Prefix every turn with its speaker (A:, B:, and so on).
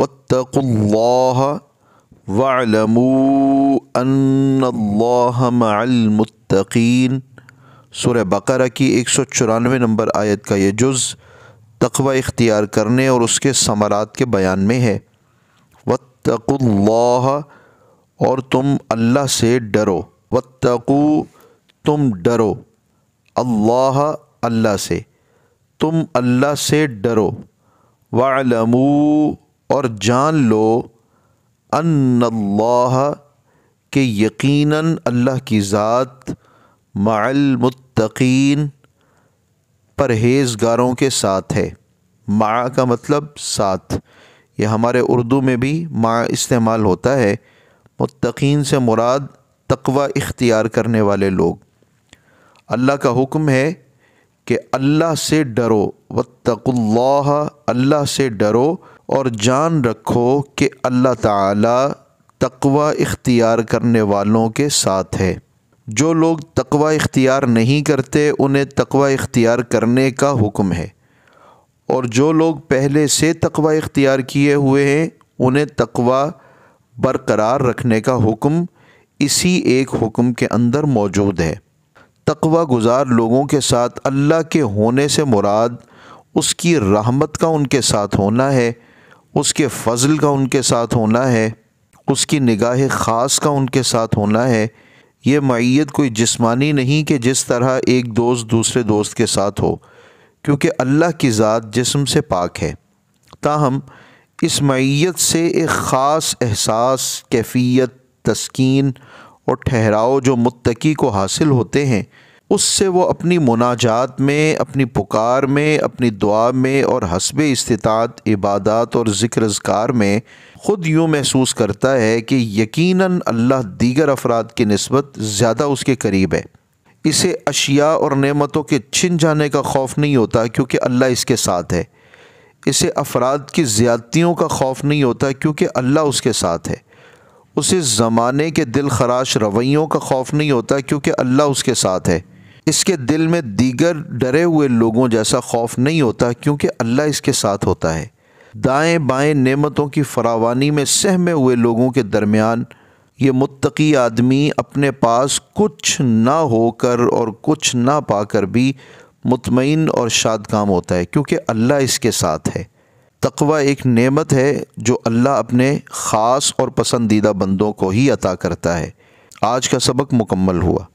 A: وت اللّاہ وَ اللّلمقین سر بقرہ کی ایک سو چورانوے نمبر آیت کا یہ جز تقوع اختیار کرنے اور اس کے ثمرات کے بیان میں ہے واتقوا اللہ اور تم اللہ سے ڈرو واتقوا تم ڈرو اللہ اللہ سے تم اللہ سے ڈرو و علم اور جان لو ان اللہ کے یقیناً اللہ کی ذات مع المتقین پرہیزگاروں کے ساتھ ہے مع کا مطلب ساتھ یہ ہمارے اردو میں بھی مع استعمال ہوتا ہے متقین سے مراد تقوا اختیار کرنے والے لوگ اللہ کا حکم ہے کہ اللہ سے ڈرو و اللہ اللہ سے ڈرو اور جان رکھو کہ اللہ تعالیٰ تقوی اختیار کرنے والوں کے ساتھ ہے جو لوگ تقوی اختیار نہیں کرتے انہیں تقوی اختیار کرنے کا حکم ہے اور جو لوگ پہلے سے تقوی اختیار کیے ہوئے ہیں انہیں تقوی برقرار رکھنے کا حکم اسی ایک حکم کے اندر موجود ہے تقوی گزار لوگوں کے ساتھ اللہ کے ہونے سے مراد اس کی رحمت کا ان کے ساتھ ہونا ہے اس کے فضل کا ان کے ساتھ ہونا ہے اس کی نگاہ خاص کا ان کے ساتھ ہونا ہے یہ معیت کوئی جسمانی نہیں کہ جس طرح ایک دوست دوسرے دوست کے ساتھ ہو کیونکہ اللہ کی ذات جسم سے پاک ہے تاہم اس معیت سے ایک خاص احساس کیفیت تسکین اور ٹھہراؤ جو متقی کو حاصل ہوتے ہیں اس سے وہ اپنی مناجات میں اپنی پکار میں اپنی دعا میں اور حسب استطاعت عبادات اور ذکر اذکار میں خود یوں محسوس کرتا ہے کہ یقیناً اللہ دیگر افراد کی نسبت زیادہ اس کے قریب ہے اسے اشیاء اور نعمتوں کے چھن جانے کا خوف نہیں ہوتا کیونکہ اللہ اس کے ساتھ ہے اسے افراد کی زیادتیوں کا خوف نہیں ہوتا کیونکہ اللہ اس کے ساتھ ہے اسے زمانے کے دل خراش رویوں کا خوف نہیں ہوتا کیونکہ اللہ اس کے ساتھ ہے اس کے دل میں دیگر ڈرے ہوئے لوگوں جیسا خوف نہیں ہوتا کیونکہ اللہ اس کے ساتھ ہوتا ہے دائیں بائیں نعمتوں کی فراوانی میں سہمے ہوئے لوگوں کے درمیان یہ متقی آدمی اپنے پاس کچھ نہ ہو کر اور کچھ نہ پا کر بھی مطمئن اور شاد کام ہوتا ہے کیونکہ اللہ اس کے ساتھ ہے تقوی ایک نعمت ہے جو اللہ اپنے خاص اور پسندیدہ بندوں کو ہی عطا کرتا ہے آج کا سبق مکمل ہوا